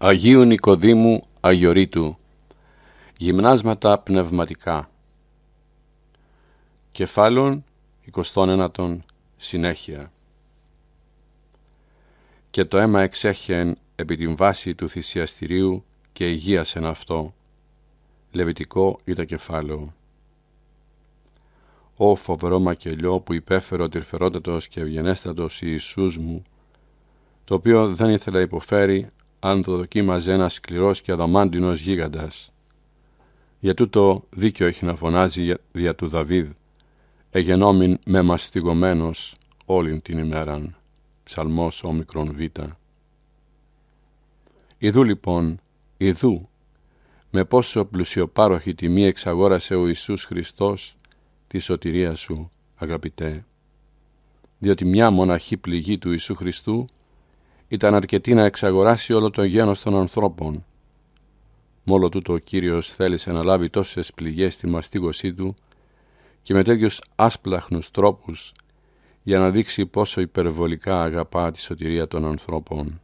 Αγίου Νικοδήμου Αγιορείτου Γυμνάσματα πνευματικά Κεφάλων 29 συνέχεια Και το αίμα εξέχεν επί την βάση του θυσιαστηρίου και υγείασεν αυτό Λεβιτικό ή τα κεφάλαιο Ω φοβερό μακελιό που υπέφερε ο τυρφερότατος και ευγενέστατος Ιησούς μου το οποίο δεν ήθελα υποφέρει αν το δοκίμαζε ένας σκληρός και αδαμάντινος γίγαντας. Για τούτο δίκιο έχει να φωνάζει δια του Δαβίδ, εγενόμην με μαστιγωμένος όλην την ημέραν. Ψαλμός όμικρον β. Ιδού λοιπόν, ιδού, με πόσο πλουσιοπάροχη τιμή εξαγόρασε ο Ιησούς Χριστός τη σωτηρία σου, αγαπητέ. Διότι μια μοναχή πληγή του Ιησού Χριστού ήταν αρκετή να εξαγοράσει όλο το γένος των ανθρώπων. Μόλο τούτο ο Κύριος θέλησε να λάβει τόσες πληγές στη μαστίγωσή του και με τέτοιους άσπλαχνους τρόπους για να δείξει πόσο υπερβολικά αγαπά τη σωτηρία των ανθρώπων.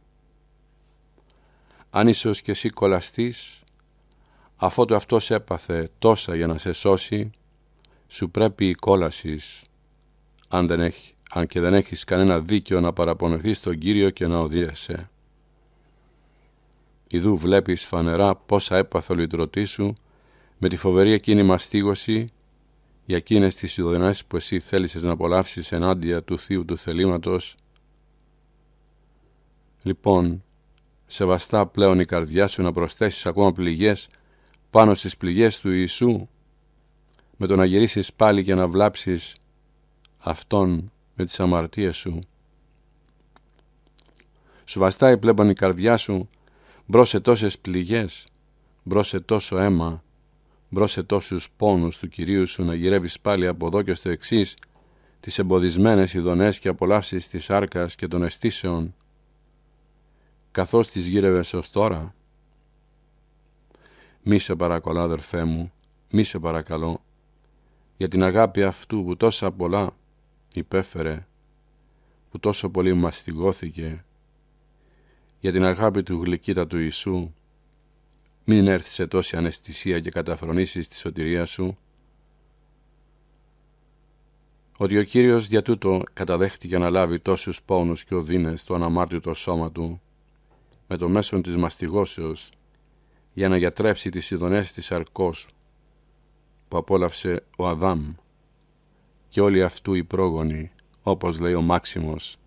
Αν ίσως και εσύ αφού αφότου Αυτός έπαθε τόσα για να σε σώσει, σου πρέπει η κόλασης, αν δεν έχει αν και δεν έχεις κανένα δίκιο να παραπονεθείς τον Κύριο και να οδείεσαι. Ιδού βλέπεις φανερά πόσα έπαθε ο λυτρωτή σου με τη φοβερή εκείνη μαστίγωση για εκείνες τις ειδονές που εσύ θέλησες να απολαύσεις ενάντια του Θείου του θελήματος. Λοιπόν, σεβαστά πλέον η καρδιά σου να προσθέσεις ακόμα πληγές πάνω στις πληγές του Ιησού με το να γυρίσεις πάλι και να βλάψεις Αυτόν με τις αμαρτίες σου. Σου βαστάει πλέον η καρδιά σου, μπρόσε τόσες πληγές, σε τόσο αίμα, σε τόσους πόνους του Κυρίου σου να γυρεύεις πάλι από εδώ και στο εξής τις εμποδισμένες ειδονές και απολαύσεις της άρκας και των αισθήσεων, καθώς τις γύρευες ως τώρα. Μη σε παρακολά αδερφέ μου, μη σε παρακαλώ, για την αγάπη αυτού που τόσα πολλά υπέφερε, που τόσο πολύ μαστιγώθηκε, για την αγάπη του του Ιησού, μην έρθεις σε τόση αναισθησία και καταφρονήσεις τη σωτηρία σου, ότι ο Κύριος δια τούτο καταδέχτηκε να λάβει τόσους πόνους και οδύνες στο αναμάρτητο σώμα του, με το μέσον της μαστιγώσεως, για να γιατρέψει τις ειδονές της αρκός, που απόλαυσε ο Αδάμ και όλοι αυτού οι πρόγονοι, όπως λέει ο Μάξιμος,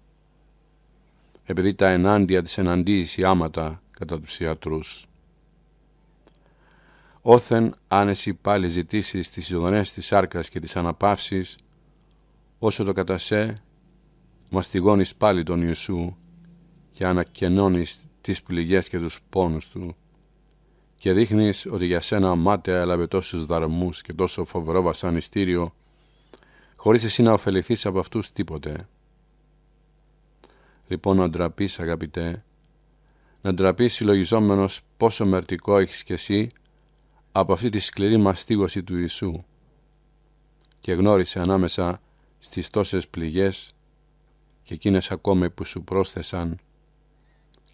επειδή τα ενάντια της εναντίηση άματα κατά τους ιατρούς. Όθεν άνεση πάλι ζητήσεις τις ζωνές της σάρκας και της αναπαύσης, όσο το κατασέ μαστιγώνεις πάλι τον Ιησού και ανακαινώνεις τις πληγές και τους πόνους Του και δείχνεις ότι για σένα μάταια έλαβε τόσους δαρμούς και τόσο φοβερό βασανιστήριο χωρίς εσύ να ωφεληθείς από αυτούς τίποτε. Λοιπόν να ντραπείς αγαπητέ, να ντραπείς συλλογιζόμενος πόσο μερτικό έχεις κι εσύ από αυτή τη σκληρή μαστίγωση του Ιησού και γνώρισε ανάμεσα στις τόσες πληγές και εκείνες ακόμη που σου πρόσθεσαν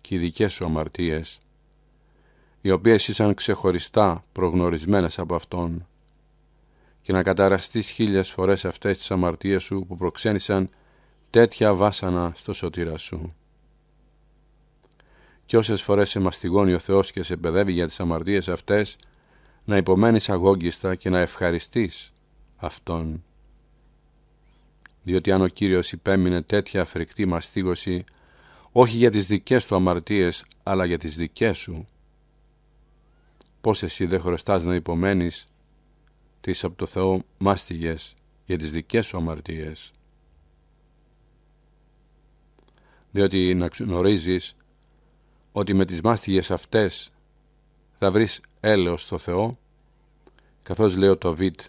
και οι δικές σου αμαρτίες, οι οποίες ήσαν ξεχωριστά προγνωρισμένες από Αυτόν και να καταραστείς χίλιες φορές αυτές τις αμαρτίες σου που προξένησαν τέτοια βάσανα στο σωτήρα σου. Και όσες φορές σε μαστιγώνει ο Θεός και σε παιδεύει για τις αμαρτίες αυτές, να υπομένεις αγόγγιστα και να ευχαριστείς Αυτόν. Διότι αν ο Κύριος υπέμεινε τέτοια φρικτή μαστίγωση, όχι για τις δικές του αμαρτίες, αλλά για τις δικές σου, πώς εσύ δεν χρωστάς να υπομένεις τις από το Θεό μάστιγες για τις δικές σου αμαρτίες. Διότι να γνωρίζεις ότι με τις μάστιγες αυτές θα βρεις έλεος στο Θεό, καθώς λέω το Βιτ,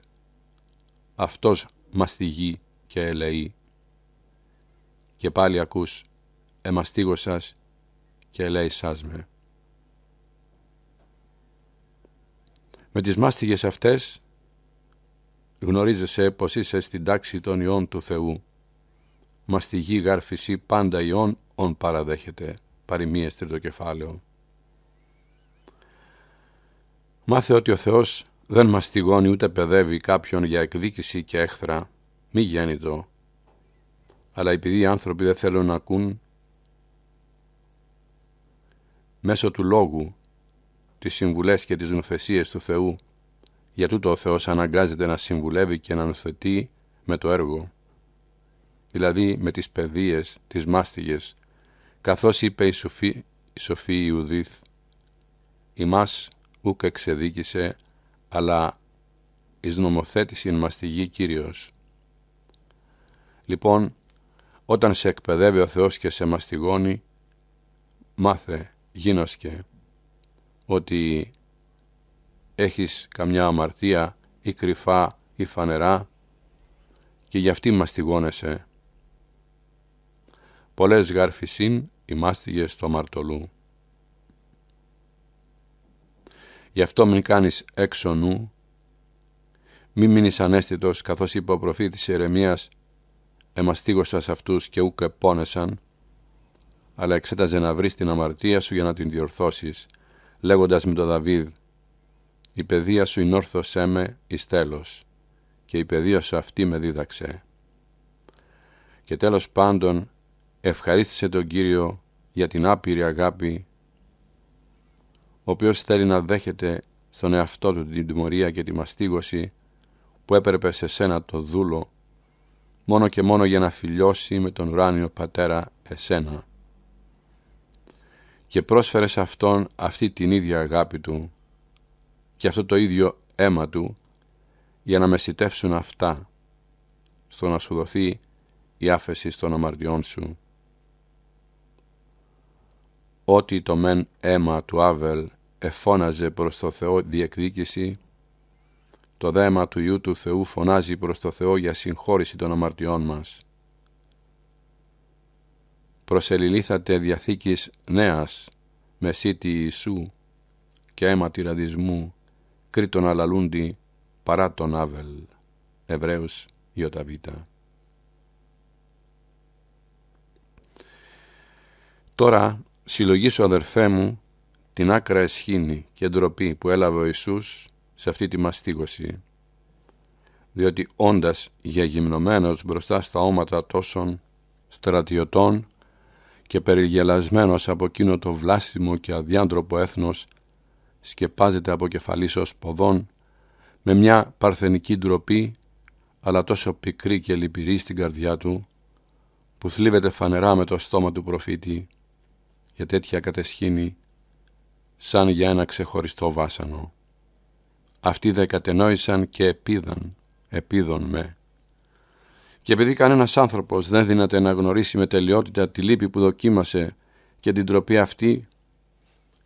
αυτός μαστιγεί και ελεεί. Και πάλι ακούς, σας και ελέησάς με. Με τις μάστιγες αυτές Γνωρίζεσαι πως είσαι στην τάξη των ιών του Θεού. Μα στη γη γάρφηση πάντα ιών ον παραδέχεται. Παροιμίες τρίτο κεφάλαιο. Μάθε ότι ο Θεός δεν μαστιγώνει ούτε παιδεύει κάποιον για εκδίκηση και έχθρα, μη γέννητο. Αλλά επειδή οι άνθρωποι δεν θέλουν να ακούν, μέσω του λόγου, τις συμβουλές και τις νοθεσίες του Θεού για τούτο ο Θεός αναγκάζεται να συμβουλεύει και να νοθετεί με το έργο, δηλαδή με τις παιδείες, τις μάστιγες, καθώς είπε η Σοφή, η Σοφή Ιουδίθ, «Ημάς ούκ εξεδίκησε, αλλά εις νομοθέτησιν μαστιγή Κύριος». Λοιπόν, όταν σε εκπαιδεύει ο Θεός και σε μαστιγώνει, μάθε, γινώσκε, ότι έχεις καμιά αμαρτία ή κρυφά ή φανερά και γι' αυτή μαστιγώνεσαι. Πολλές γάρφισιν οι μάστιγες του αμαρτωλού. Γι' αυτό μην κάνεις έξω νου, μη μείνεις ανέστητος, καθώς είπε ο προφήτης Ιερεμίας, εμαστίγωσας αυτούς και ούκε πόνεσαν αλλά εξέταζε να βρεις την αμαρτία σου για να την διορθώσεις, λέγοντας με τον Δαβίδ, η παιδεία σου ενόρθωσέ με εις τέλος, και η παιδεία σου αυτή με δίδαξε. Και τέλος πάντων ευχαρίστησε τον Κύριο για την άπειρη αγάπη, ο οποίος θέλει να δέχεται στον εαυτό του την τιμωρία και τη μαστίγωση που έπρεπε σε σένα το δούλο, μόνο και μόνο για να φιλιώσει με τον ουράνιο πατέρα εσένα. Και πρόσφερε σε αυτόν αυτή την ίδια αγάπη του, και αυτό το ίδιο αίμα του για να μεσητεύσουν αυτά στο να σου δοθεί η άφεση των αμαρτιών σου. Ό,τι το μεν αίμα του Άβελ εφώναζε προς το Θεό διεκδίκηση, το δέμα του Ιού του Θεού φωνάζει προς το Θεό για συγχώρηση των αμαρτιών μας. Προσελιλήθατε διαθήκης νέας, μεσίτη Ιησού και αίμα τυραδισμού κρήτον αλαλούντι παρά τον Άβελ, Εβραίους Ιωταβίτα. Τώρα συλλογήσω αδερφέ μου την άκρα εσχήνη και ντροπή που έλαβε ο Ιησούς σε αυτή τη μαστίγωση, διότι όντας γεγυμνωμένος μπροστά στα όματα τόσων στρατιωτών και περιγελασμένος από εκείνο το βλάστιμο και αδιάντροπο έθνος σκεπάζεται από κεφαλής ποδών με μια παρθενική ντροπή αλλά τόσο πικρή και λυπηρή στην καρδιά του που θλίβεται φανερά με το στόμα του προφήτη για τέτοια κατεσχήνη σαν για ένα ξεχωριστό βάσανο. Αυτοί δε κατενόησαν και επίδαν, επίδον με. Και επειδή κανένας άνθρωπος δεν δύναται να γνωρίσει με τελειότητα τη λύπη που δοκίμασε και την τροπή αυτή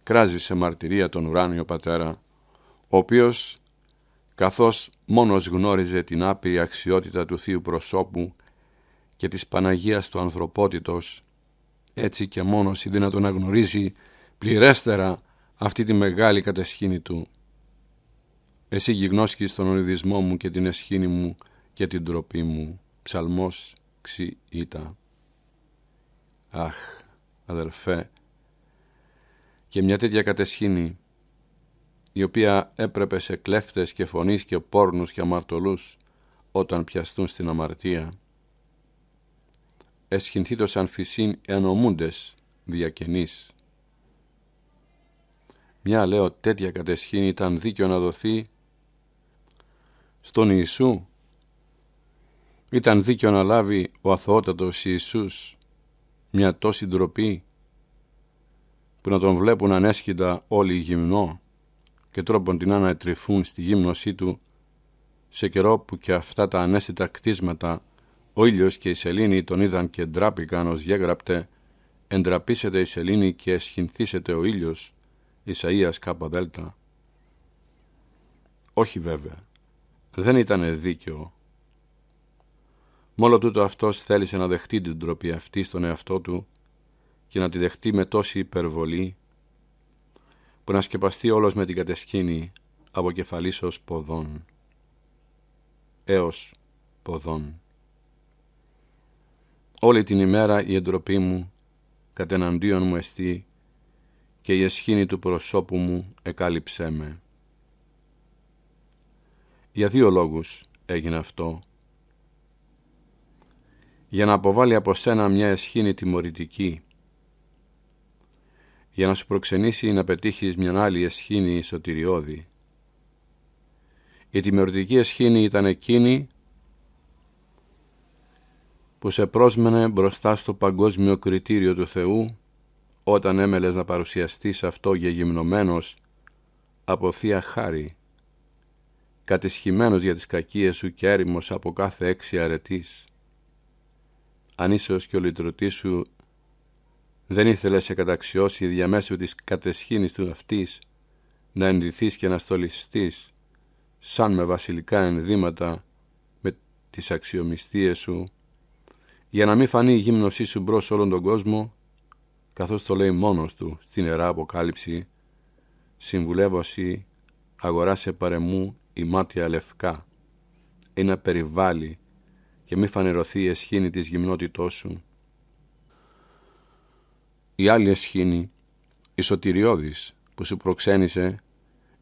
κράζει σε μαρτυρία τον ουράνιο πατέρα, ο οποίος, καθώς μόνος γνώριζε την άπειρη αξιότητα του Θείου προσώπου και της Παναγίας του ανθρωπότητος, έτσι και μόνος είναι να να γνωρίζει πληρέστερα αυτή τη μεγάλη κατεσχήνη του. Εσύ γιγνώσκεις τον ονειδισμό μου και την εσχήνη μου και την τροπή μου. Ψαλμός ξι Αχ, αδελφέ, και μια τέτοια κατεσχήνη, η οποία έπρεπε σε κλέφτες και φωνείς και πόρνους και αμαρτωλούς, όταν πιαστούν στην αμαρτία. Εσχυνθήτως σαν φυσήν ενωμούντες διακενείς. Μια λέω τέτοια κατεσχήνη ήταν δίκιο να δοθεί στον Ιησού. Ήταν δίκιο να λάβει ο αθωότατος Ιησούς μια τόση ντροπή που να τον βλέπουν ανέσχυτα όλοι γυμνό και τρόπον την να στη γύμνωσή του σε καιρό που και αυτά τα ανέσθητα κτίσματα ο ήλιος και η σελήνη τον είδαν και ντράπηκαν ως γέγραπτε εντραπήσετε η σελήνη και εσχυνθήσετε ο ήλιος Ισαΐας κάπα δέλτα. Όχι βέβαια, δεν ήταν δίκαιο. Μόλο τούτο αυτός θέλησε να δεχτεί την τροπή αυτή στον εαυτό του και να τη δεχτεί με τόση υπερβολή που να σκεπαστεί όλος με την κατεσκήνη από κεφαλής ποδών έως ποδών. Όλη την ημέρα η εντροπή μου κατεναντίον μου εστί και η εσχήνη του προσώπου μου εκάλυψέ με. Για δύο λόγους έγινε αυτό. Για να αποβάλει από σένα μια εσχήνη τιμωρητική για να σου προξενήσει να πετύχεις μια άλλη εσχήνη σωτηριώδη. Η τιμερωτική εσχήνη ήταν εκείνη που σε πρόσμενε μπροστά στο παγκόσμιο κριτήριο του Θεού όταν έμελες να παρουσιαστείς αυτό γεγυμνωμένος από Θεία Χάρη, κατησχημένος για τις κακίες σου και έρημος από κάθε έξι αρετής. Αν και ο λυτρωτής σου δεν ήθελες σε καταξιώσει διαμέσου της κατεσχήνης του αυτής, να ενδυθείς και να στολιστείς, σαν με βασιλικά ενδύματα, με τις αξιομιστίες σου, για να μην φανεί η γύμνωσή σου μπρος όλον τον κόσμο, καθώς το λέει μόνος του στην Ιερά Αποκάλυψη, συμβουλεύωση αγοράσε παρεμού η μάτια λευκά, ένα περιβάλλει και μη φανερωθεί η αισχήνη της γυμνότητός σου. Η άλλη αισχήνη, η σωτηριώδης που σου προξένησε,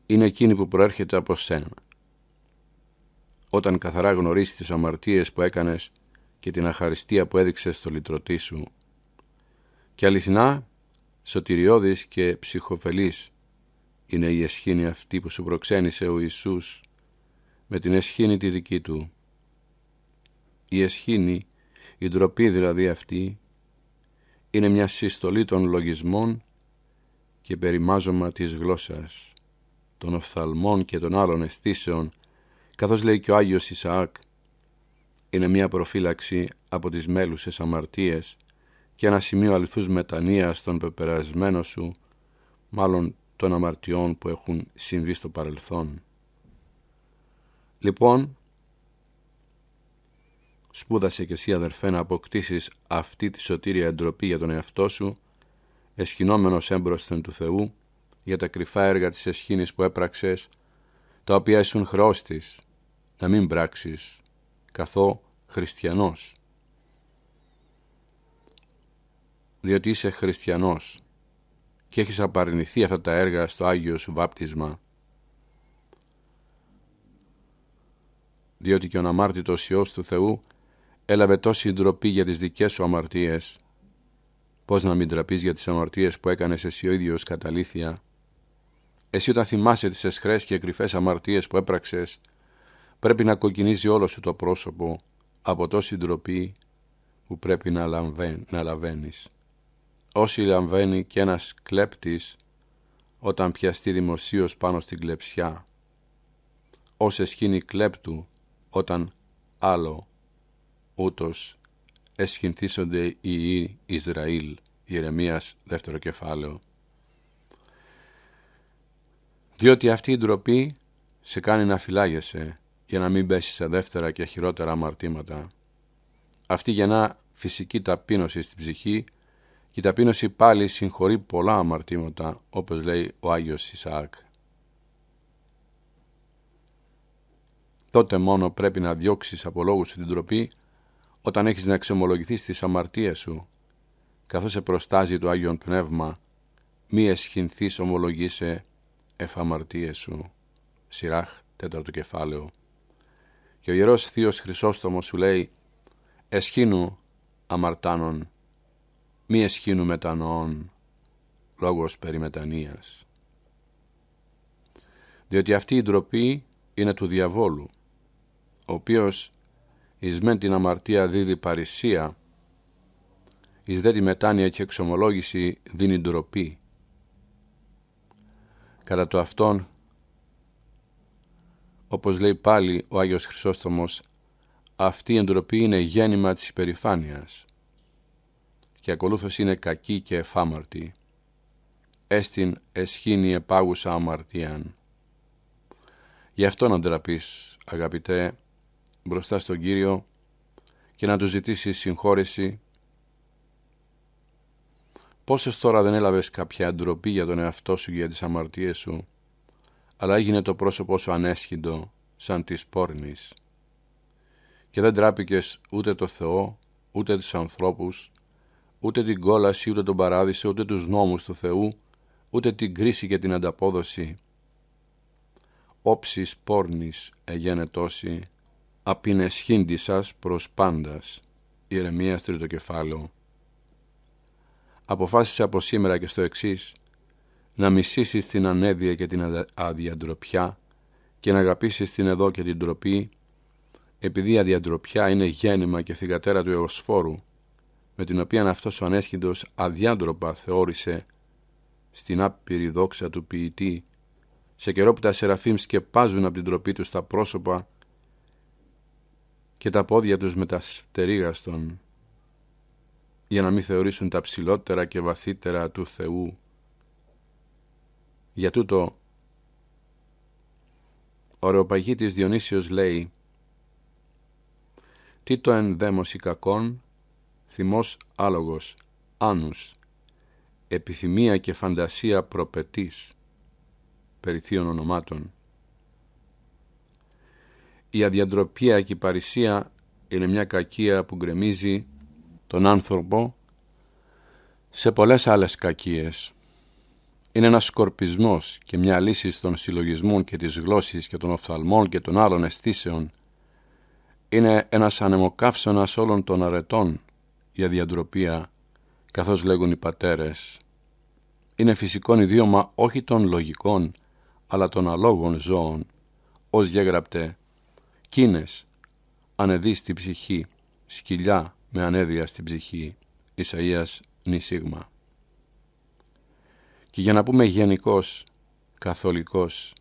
είναι εκείνη που προέρχεται από σένα. Όταν καθαρά γνωρίσεις τις αμαρτίες που έκανες και την αχαριστία που έδειξες στο λυτρωτή σου, και αληθινά, σωτηριώδης και ψυχοφελής είναι η αισχήνη αυτή που σου προξένησε ο Ιησούς με την αισχήνη τη δική του. Η αισχήνη, η ντροπή δηλαδή αυτή, είναι μια συστολή των λογισμών και περιμάζωμα της γλώσσας, των οφθαλμών και των άλλων αισθήσεων, καθώς λέει και ο Άγιος Ισαάκ, είναι μια προφύλαξη από τις μέλουσες αμαρτίες και ένα σημείο αληθούς μετανοίας των πεπερασμένων σου, μάλλον των αμαρτιών που έχουν συμβεί στο παρελθόν. Λοιπόν, σπούδασε και εσύ αδερφέ να αποκτήσεις αυτή τη σωτήρια εντροπή για τον εαυτό σου, εσχυνόμενος έμπροσθεν του Θεού, για τα κρυφά έργα της εσχήνης που έπραξες, τα οποία ήσουν χρώστης, να μην πράξεις, καθώ χριστιανός. Διότι είσαι χριστιανός και έχεις απαρνηθεί αυτά τα έργα στο Άγιο σου βάπτισμα, διότι και ο αμάρτητος Υιός του Θεού έλαβε τόση ντροπή για τις δικές σου αμαρτίες, πώς να μην τραπείς για τις αμαρτίες που έκανες εσύ ο ίδιος κατά αλήθεια. Εσύ όταν θυμάσαι τις εσχρές και κρυφές αμαρτίες που έπραξες, πρέπει να κοκκινίζει όλο σου το πρόσωπο από τόση ντροπή που πρέπει να, λαμβαίν, να Όσοι λαμβάνει και ένας κλέπτης όταν πιαστεί δημοσίως πάνω στην κλεψιά, όσες σκήνει κλέπτου όταν άλλο ούτως εσχυνθίσονται οι Ισραήλ, Ιερεμίας, δεύτερο κεφάλαιο. Διότι αυτή η ντροπή σε κάνει να φυλάγεσαι για να μην πέσει σε δεύτερα και χειρότερα αμαρτήματα. Αυτή γεννά φυσική ταπείνωση στην ψυχή και η ταπείνωση πάλι συγχωρεί πολλά αμαρτήματα, όπως λέει ο Άγιος Ισαάκ. Τότε μόνο πρέπει να διώξεις από λόγους την τροπή όταν έχεις να εξομολογηθείς τις αμαρτίες σου, καθώς σε προστάζει το Άγιον Πνεύμα, μη εσχυνθείς ομολογήσε εφαμαρτίες σου. Σιράχ, τέταρτο κεφάλαιο. Και ο Ιερός Θείος Χρυσόστομος σου λέει «Εσχύνου αμαρτάνων, μη εσχύνου μετανοών, λόγος περί μετανοίας». Διότι αυτή η ντροπή είναι του διαβόλου, ο οποίος εις μεν την αμαρτία δίδει παρησία, εις δε τη μετάνοια και εξομολόγηση δίνει ντροπή. Κατά το αυτόν, όπως λέει πάλι ο Άγιος Χρυσόστομος, αυτή η ντροπή είναι γέννημα της υπερηφάνειας και ακολούθως είναι κακή και εφάμαρτη. Έστιν εσχήνει επάγουσα αμαρτίαν. Γι' αυτό να ντραπείς, αγαπητέ, μπροστά στον Κύριο και να του ζητήσει συγχώρεση. Πόσες τώρα δεν έλαβες κάποια ντροπή για τον εαυτό σου και για τις αμαρτίες σου, αλλά έγινε το πρόσωπό σου ανέσχυντο σαν της πόρνης και δεν τράπηκες ούτε το Θεό, ούτε τους ανθρώπους, ούτε την κόλαση, ούτε τον παράδεισο, ούτε τους νόμους του Θεού, ούτε την κρίση και την ανταπόδοση. Όψης πόρνης εγένε τόση, απεινεσχύντισας προς πάντας. Ιερεμίας τρίτο κεφάλαιο. Αποφάσισε από σήμερα και στο εξής να μισήσεις την ανέδεια και την αδιαντροπιά και να αγαπήσεις την εδώ και την τροπή επειδή η αδιαντροπιά είναι γέννημα και θυγατέρα του εωσφόρου με την οποία αυτός ο ανέσχυντος αδιάντροπα θεώρησε στην άπειρη δόξα του ποιητή σε καιρό που τα Σεραφείμ σκεπάζουν από την τροπή τους στα πρόσωπα και τα πόδια τους με τα για να μην θεωρήσουν τα ψηλότερα και βαθύτερα του Θεού. Για τούτο, ο Ρεοπαγίτης Διονύσιος λέει «Τι το ενδέμωση κακών, θυμός άλογος, άνους, επιθυμία και φαντασία προπετής, περί ονομάτων» Η αδιαντροπία και η παρησία είναι μια κακία που γκρεμίζει τον άνθρωπο σε πολλές άλλες κακίες. Είναι ένας σκορπισμός και μια λύση των συλλογισμών και της γλώσσης και των οφθαλμών και των άλλων αισθήσεων. Είναι ένας ανεμοκάψωνας όλων των αρετών η διαντροπία, καθώς λέγουν οι πατέρες. Είναι φυσικό ιδίωμα όχι των λογικών, αλλά των αλόγων ζώων, ως γέγραπτε Κίνες ανεδεί στη ψυχή, σκυλιά με ανέδεια στην ψυχή. Ισαΐας νησίγμα. Και για να πούμε γενικός, καθολικός,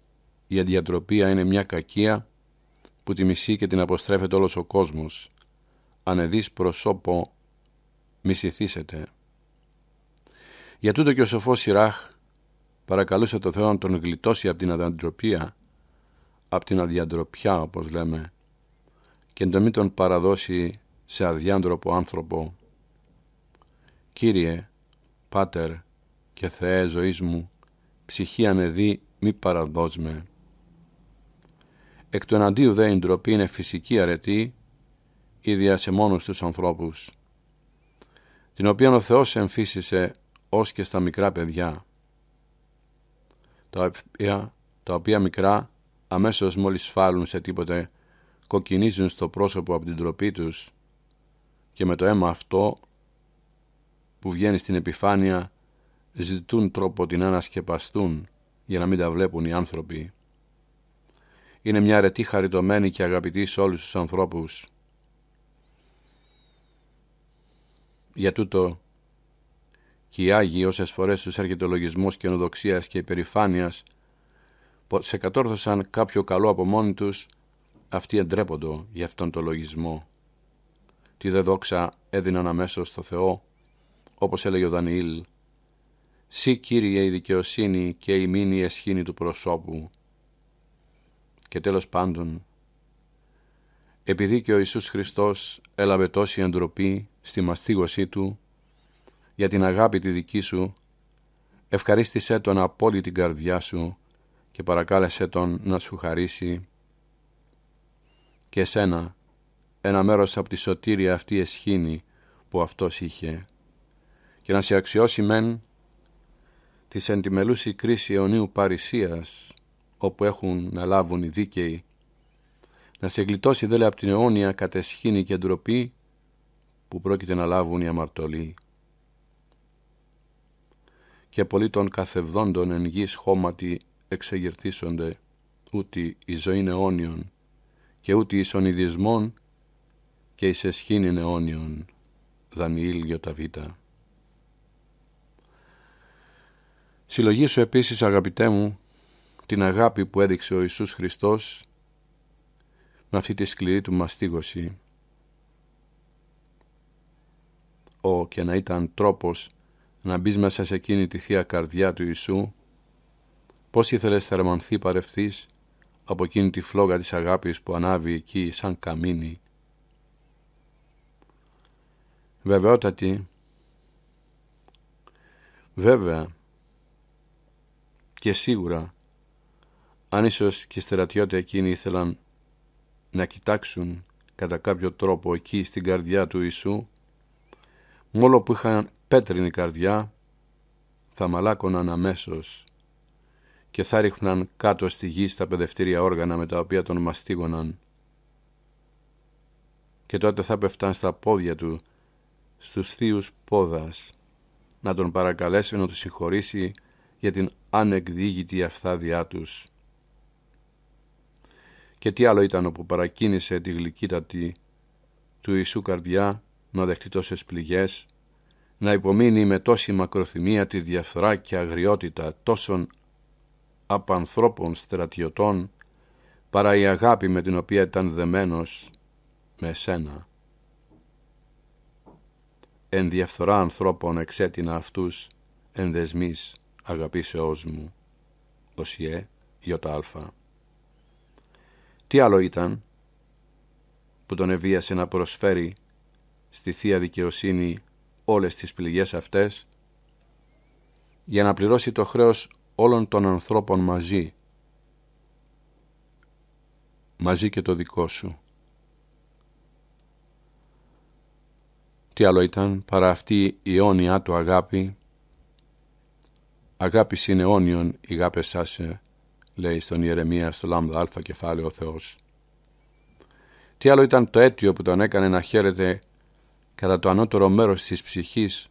η αντιατροπία είναι μια κακία που τη μισεί και την αποστρέφεται όλος ο κόσμος. Ανεδείς προσώπο μισηθήσετε. Για τούτο και ο σοφός Σιράχ παρακαλούσε το Θεό να τον γλιτώσει από την αντιατροπία, από την αδιαντροπιά όπως λέμε και να μην τον παραδώσει σε αδιάντροπο άνθρωπο. Κύριε, Πάτερ και Θεέ ζωής μου, ψυχή ανεδή μη παραδώσμε. Εκ του εναντίου δε η ντροπή είναι φυσική αρετή, ίδια σε μόνους τους ανθρώπους, την οποία ο Θεός εμφύσισε ως και στα μικρά παιδιά, τα οποία, τα οποία μικρά αμέσως μόλις σφάλουν σε τίποτε, κοκκινίζουν στο πρόσωπο από την τροπή τους και με το αίμα αυτό που βγαίνει στην επιφάνεια ζητούν τρόπο την ανασκεπαστούν για να μην τα βλέπουν οι άνθρωποι. Είναι μια αρετή χαριτωμένη και αγαπητή σε όλους τους ανθρώπους. Για τούτο και οι Άγιοι όσες φορές τους έρχεται ο και υπερηφάνειας σε κατόρθωσαν κάποιο καλό από μόνοι τους, αυτοί εντρέποντο για αυτόν τον λογισμό. Τη δε δόξα έδιναν αμέσως στο Θεό, όπως έλεγε ο Δανιήλ, «Συ Κύριε η δικαιοσύνη και η μήνυ εσχήνη του προσώπου». Και τέλος πάντων, επειδή και ο Ιησούς Χριστός έλαβε τόση εντροπή στη μαστίγωσή Του, για την αγάπη τη δική Σου, ευχαρίστησέ Τον απόλυτη την καρδιά Σου και παρακάλεσε τον να σου χαρίσει και σένα ένα μέρος από τη σωτήρια αυτή εσχήνη που αυτός είχε και να σε αξιώσει μεν της εντιμελούση κρίση αιωνίου Παρισίας όπου έχουν να λάβουν οι δίκαιοι να σε γλιτώσει δέλε από την αιώνια κατεσχήνη και ντροπή που πρόκειται να λάβουν οι αμαρτωλοί και πολλοί των καθευδόντων εν γης χώματι εξεγερθίσονται ούτε η ζωή αιώνιον και ούτε η σονιδισμόν και η σεσχήνη αιώνιον. Δανιήλ Ιωταβίτα Συλλογή επίσης αγαπητέ μου την αγάπη που έδειξε ο Ιησούς Χριστός με αυτή τη σκληρή του μαστίγωση. Ο και να ήταν τρόπος να μπεις μέσα σε εκείνη τη θεία καρδιά του Ιησού Πώς ήθελες θερμανθεί παρευθείς από εκείνη τη φλόγα της αγάπης που ανάβει εκεί σαν καμίνη. Βεβαιότατη, βέβαια και σίγουρα, αν ίσως και οι στρατιώτε εκείνοι ήθελαν να κοιτάξουν κατά κάποιο τρόπο εκεί στην καρδιά του Ιησού, μόνο που είχαν πέτρινη καρδιά, θα μαλάκωναν αμέσως και θα ρίχναν κάτω στη γη στα παιδευτήρια όργανα με τα οποία τον μαστίγωναν. Και τότε θα πεφτάν στα πόδια του, στους θείους πόδας, να τον παρακαλέσει να τους συγχωρήσει για την ανεκδίγητη αυθάδειά τους. Και τι άλλο ήταν όπου παρακίνησε τη γλυκύτατη του Ιησού καρδιά να δεχτεί τόσες πληγές, να υπομείνει με τόση μακροθυμία τη διαφθορά και αγριότητα τόσων από ανθρώπων στρατιωτών παρά η αγάπη με την οποία ήταν δεμένος με σένα. Εν διαφθορά ανθρώπων εξέτεινα αυτούς εν δεσμής αγαπήσεώς μου. Οσιέ, Ιωτα Τι άλλο ήταν που τον εβίασε να προσφέρει στη Θεία Δικαιοσύνη όλες τις πληγές αυτές για να πληρώσει το χρέος όλων των ανθρώπων μαζί, μαζί και το δικό σου. Τι άλλο ήταν παρά αυτή η αιώνια του αγάπη. Αγάπης είναι αιώνιον η γάπη σάσε, λέει στον Ιερεμία στο λάμδα α κεφάλαιο ο Θεός. Τι άλλο ήταν το αίτιο που τον έκανε να χαίρεται κατά το ανώτερο μέρος της ψυχής,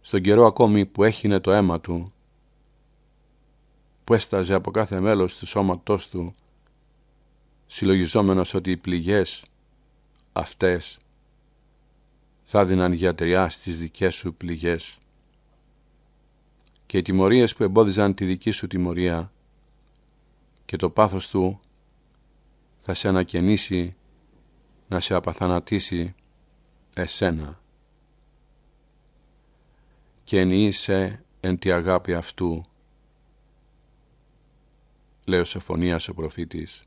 στον καιρό ακόμη που έχινε το αίμα του που έσταζε από κάθε μέλος του σώματός του, συλλογιζόμενος ότι οι πληγές αυτές θα δίναν γιατριά στις δικές σου πληγές και οι τιμωρίες που εμπόδιζαν τη δική σου τιμωρία και το πάθος του θα σε ανακαινήσει να σε απαθανατήσει εσένα και εννοείσαι εν τη αγάπη αυτού λέει ο Σεφωνίας ο προφήτης.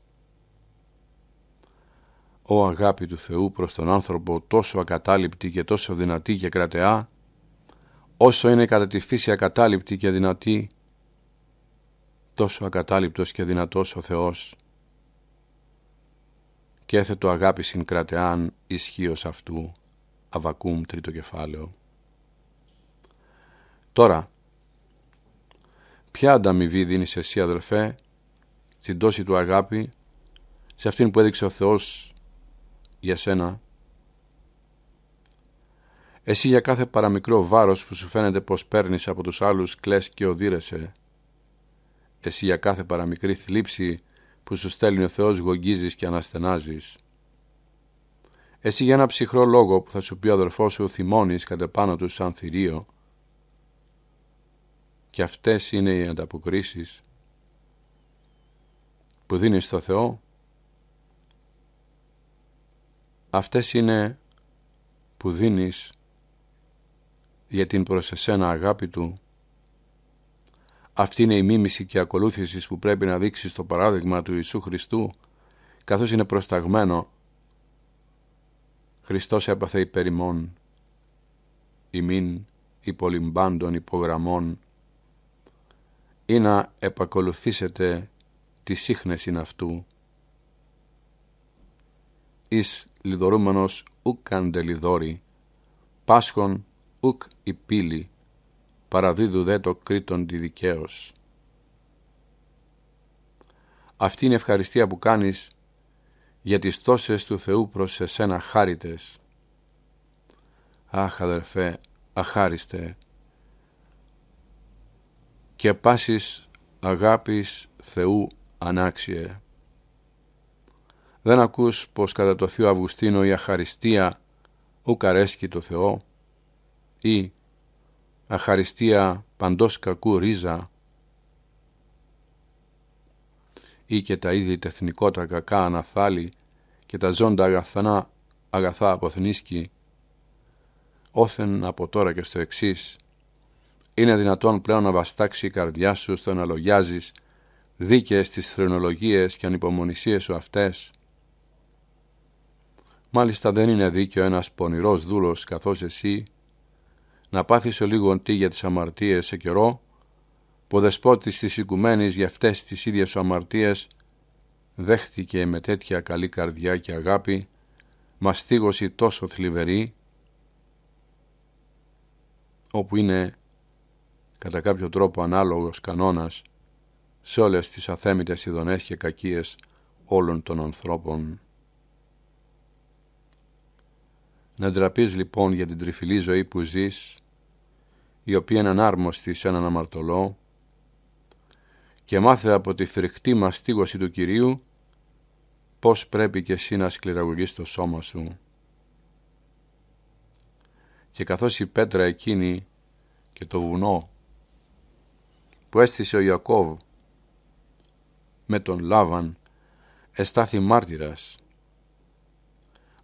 «Ο αγάπη του Θεού προς τον άνθρωπο τόσο ακατάληπτη και τόσο δυνατή και κρατεά, όσο είναι κατά τη φύση ακατάληπτη και δυνατή, τόσο ακατάληπτος και δυνατός ο Θεός, και έθετο αγάπη συγκρατεάν ισχύος αυτού, Αβακούμ τρίτο κεφάλαιο. Τώρα, ποια ανταμοιβή δίνεις εσύ αδελφέ, στην τόση του αγάπη, σε αυτήν που έδειξε ο Θεός για σένα. Εσύ για κάθε παραμικρό βάρος που σου φαίνεται πως παίρνεις από τους άλλους κλαις και οδύρεσαι. Εσύ για κάθε παραμικρή θλίψη που σου στέλνει ο Θεός γογγίζεις και αναστενάζεις. Εσύ για ένα ψυχρό λόγο που θα σου πει ο αδερφός σου θυμώνεις κατ' επάνω τους σαν θηρίο. Και αυτές είναι οι ανταποκρίσεις που δίνεις στο Θεό, αυτές είναι που δίνεις για την προς εσένα αγάπη Του. Αυτή είναι η μίμηση και ακολούθηση που πρέπει να δείξεις το παράδειγμα του Ιησού Χριστού, καθώς είναι προσταγμένο. Χριστός έπαθε ημών, ημίν υπολυμπάντων υπογραμμών, ή να επακολουθήσετε τη σύχνεσιν αυτού. Εις λιδωρούμενος ουκ αντελιδόρη, πάσχον ουκ η πύλη, παραδίδου δε το κρήτον τη δικαίως. Αυτή είναι ευχαριστία που κάνεις για τις τόσες του Θεού προς εσένα χάριτες. Αχ αδερφέ, αχάριστε, και πάσης αγάπης Θεού ανάξιε. Δεν ακούς πως κατά το Θείο Αυγουστίνο η αχαριστία ουκ αρέσκει το Θεό ή αχαριστία παντός κακού ρίζα ή και τα ίδια τεχνικότα κακά αναθάλι και τα ζώντα αγαθανά αγαθά αποθνίσκει όθεν από τώρα και στο εξής είναι δυνατόν πλέον να βαστάξει η καρδιά σου στο να λογιάζεις δίκαιες τις θρηνολογίες και ανυπομονησίες σου αυτές. Μάλιστα δεν είναι δίκαιο ένας πονηρός δούλος καθώς εσύ να πάθεις ο λίγον τι για τις αμαρτίες σε καιρό που ο δεσπότης της οικουμένης για αυτές τις ίδιες σου αμαρτίες δέχτηκε με τέτοια καλή καρδιά και αγάπη μαστίγωση τόσο θλιβερή όπου είναι κατά κάποιο τρόπο ανάλογος κανόνας σε όλες τις αθέμητες ειδονές και κακίες όλων των ανθρώπων. Να ντραπείς λοιπόν για την τρυφηλή ζωή που ζεις, η οποία είναι ανάρμοστη σε έναν αμαρτωλό, και μάθε από τη φρικτή μαστίγωση του Κυρίου πώς πρέπει και εσύ να σκληραγωγείς το σώμα σου. Και καθώς η πέτρα εκείνη και το βουνό που έστησε ο Ιακώβ με τον Λάβαν εστάθη μάρτυρας,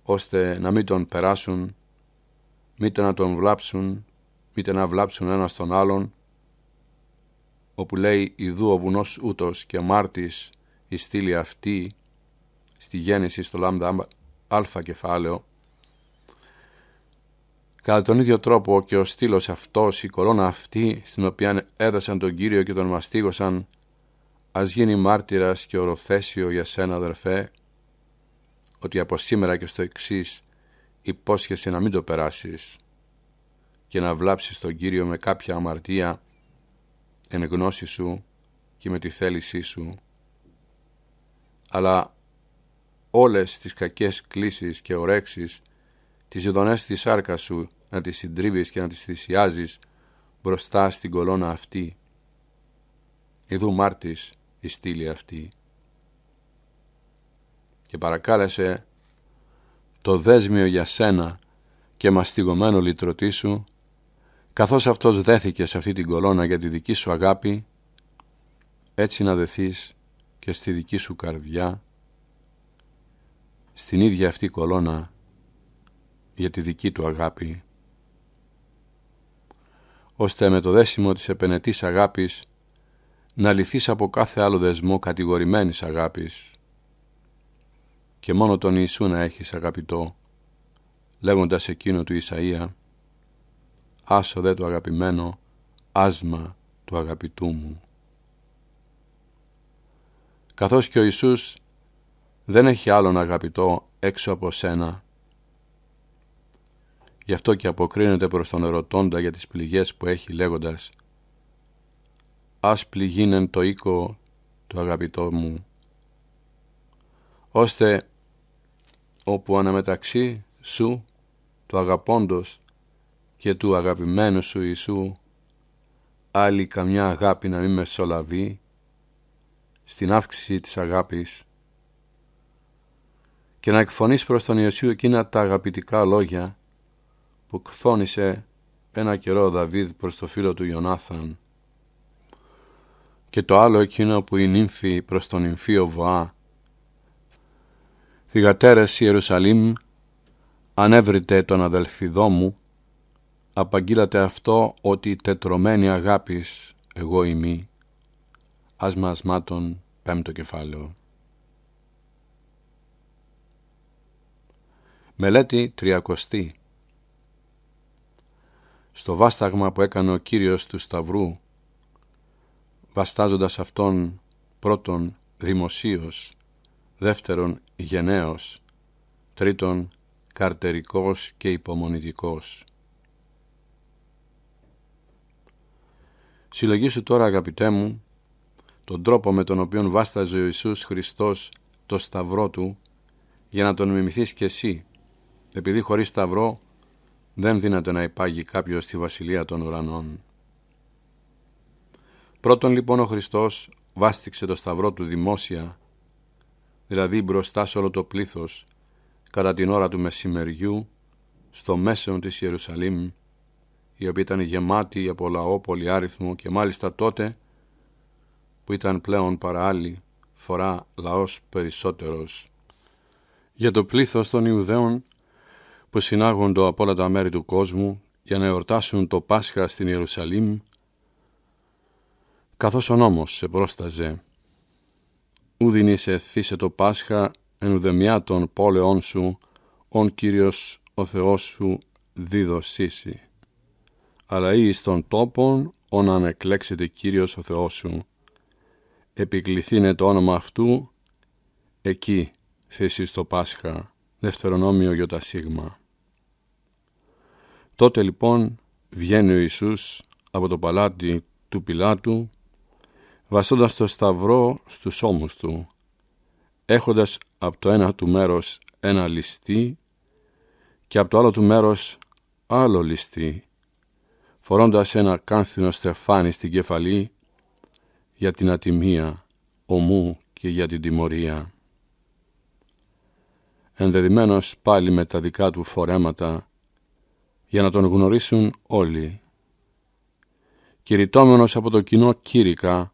ώστε να μην τον περάσουν, μήτε να τον βλάψουν, μήτε να βλάψουν ένας τον άλλον, όπου λέει «Ιδού ο βουνός ούτος και μάρτης η στήλη αυτή» στη γέννηση στο λάμδα αλφα κεφάλαιο. Κατά τον ίδιο τρόπο και ο στήλος αυτός, η κορώνα αυτή, στην οποία έδωσαν τον Κύριο και τον μαστίγωσαν, Ας γίνει μάρτυρας και οροθέσιο για σένα αδερφέ, ότι από σήμερα και στο εξής υπόσχεσαι να μην το περάσεις και να βλάψεις τον Κύριο με κάποια αμαρτία εν γνώση σου και με τη θέλησή σου, αλλά όλες τις κακές κλήσεις και ορέξεις, τις ειδονές της σάρκας σου να τις συντρίβεις και να τις θυσιάζεις μπροστά στην κολόνα αυτή. Ιδού μάρτης στήλη αυτή και παρακάλεσε το δέσμιο για σένα και μαστιγωμένο λυτρωτή σου, καθώς αυτός δέθηκε σε αυτή την κολόνα για τη δική σου αγάπη, έτσι να δεθείς και στη δική σου καρδιά, στην ίδια αυτή κολόνα για τη δική του αγάπη, ώστε με το δέσιμο της επενετής αγάπης να λυθείς από κάθε άλλο δεσμό κατηγορημένης αγάπης και μόνο τον Ιησού να έχεις αγαπητό, λέγοντας εκείνο του Ισαΐα «Άσο δε το αγαπημένο, άσμα του αγαπητού μου». Καθώς και ο Ιησούς δεν έχει άλλον αγαπητό έξω από σένα, γι' αυτό και αποκρίνεται προς τον ερωτώντα για τις πληγές που έχει λέγοντας ας γίνεν το οίκο του αγαπητό μου, ώστε όπου αναμεταξύ σου του αγαπώντος και του αγαπημένου σου Ιησού άλλη καμιά αγάπη να μην μεσολαβεί στην αύξηση της αγάπης και να εκφωνείς προς τον Ιωσίου εκείνα τα αγαπητικά λόγια που εκφώνησε ένα καιρό ο Δαβίδ προς το φίλο του Ιωνάθαν και το άλλο εκείνο που η νύμφη προς τον νυμφίο Βοά. Θυγατέρες Ιερουσαλήμ, έβριτε τον αδελφιδό μου, απαγγείλατε αυτό ότι τετρωμένη αγάπης εγώ ημί, άσμα μάτων πέμπτο κεφάλαιο. Μελέτη τριακοστή Στο βάσταγμα που έκανε ο Κύριος του Σταυρού βαστάζοντας αυτόν πρώτον δημοσίως, δεύτερον γενναίος, τρίτον καρτερικός και υπομονητικός. Συλλογήσου τώρα αγαπητέ μου, τον τρόπο με τον οποίο βάσταζε ο Ιησούς Χριστός το σταυρό του, για να τον μιμηθείς και εσύ, επειδή χωρίς σταυρό δεν δύναται να υπάγει κάποιος στη βασιλεία των ουρανών. Πρώτον λοιπόν ο Χριστός βάστηξε το σταυρό του δημόσια, δηλαδή μπροστά σε όλο το πλήθος, κατά την ώρα του μεσημεριού, στο μέσον της Ιερουσαλήμ, η οποία ήταν γεμάτη από λαό πολυάριθμο και μάλιστα τότε που ήταν πλέον παρά άλλη φορά λαός περισσότερος. Για το πλήθος των Ιουδαίων που συνάγονται από όλα τα μέρη του κόσμου για να εορτάσουν το Πάσχα στην Ιερουσαλήμ καθώς ο νόμος σε πρόσταζε. Ούδιν είσαι θύσε το Πάσχα εν ουδεμιά των πόλεών σου, ον Κύριος ο Θεός σου δίδωσήσει. Αλλά ή εις των τόπων, ον ανεκλέξεται Κύριος ο Θεός σου. επικληθήνε το όνομα αυτού, εκεί θύσεις το Πάσχα, δευτερονόμιο τα σίγμα. Τότε λοιπόν βγαίνει ο Ιησούς από το παλάτι του Πιλάτου βασώντας το σταυρό στους ώμους του, έχοντας από το ένα του μέρος ένα ληστή και από το άλλο του μέρος άλλο ληστή, φορώντας ένα κάνθινο στεφάνι στην κεφαλή για την ατιμία ομού και για την τιμωρία. Ενδεδημένος πάλι με τα δικά του φορέματα, για να τον γνωρίσουν όλοι. Κηρυτόμενος από το κοινό κήρυκα,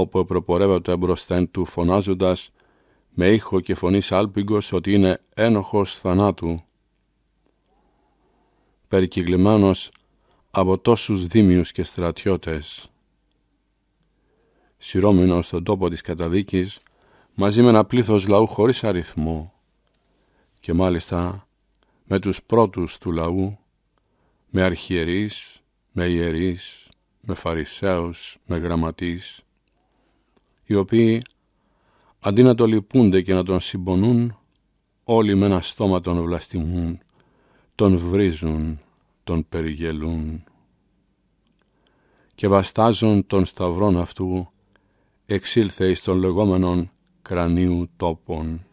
όπου προπορεύεται μπροστέν του φωνάζοντας με ήχο και φωνής σάλπιγκος ότι είναι ένοχος θανάτου. Περικυκλημένος από τόσους δίμιους και στρατιώτες. Συρώμινος στον τόπο της καταδίκης μαζί με ένα πλήθος λαού χωρίς αριθμό και μάλιστα με τους πρώτους του λαού, με αρχιερείς, με ιερείς, με φαρισαίους, με γραμματείς, οι οποίοι αντί να το λυπούνται και να τον συμπονούν, όλοι με ένα στόμα τον βλαστιμούν, τον βρίζουν, τον περιγελούν. Και βαστάζουν τον σταυρόν αυτού, εξήλθε εις των λεγόμενων κρανίου τόπων.